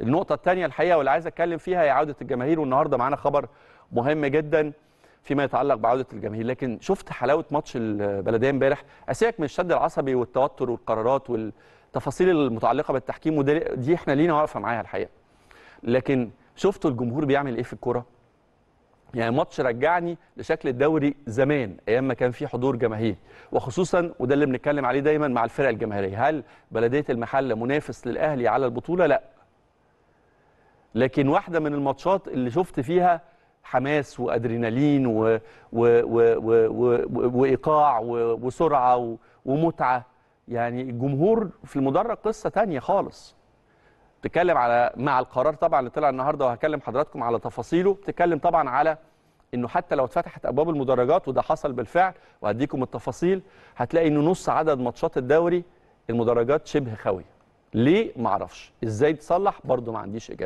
النقطه الثانيه الحقيقه واللي عايز اتكلم فيها هي عوده الجماهير والنهارده معانا خبر مهم جدا فيما يتعلق بعوده الجماهير لكن شفت حلاوه ماتش البلديه امبارح اسيبك من الشد العصبي والتوتر والقرارات والتفاصيل المتعلقه بالتحكيم ودي احنا لينا واقفه معاها الحقيقه لكن شفتوا الجمهور بيعمل ايه في الكوره يعني ماتش رجعني لشكل الدوري زمان ايام ما كان في حضور جماهيري وخصوصا وده اللي بنتكلم عليه دايما مع الفرق الجماهيريه هل بلديه المحله منافس للاهلي على البطوله لا لكن واحده من الماتشات اللي شفت فيها حماس وادرينالين و... و... و... و... وايقاع و... وسرعه و... ومتعه يعني الجمهور في المدرج قصه تانية خالص بتتكلم على مع القرار طبعا اللي طلع النهارده وهكلم حضراتكم على تفاصيله بتتكلم طبعا على انه حتى لو اتفتحت ابواب المدرجات وده حصل بالفعل وهديكم التفاصيل هتلاقي انه نص عدد ماتشات الدوري المدرجات شبه خاويه ليه ما اعرفش ازاي تصلح برضو ما عنديش اجابه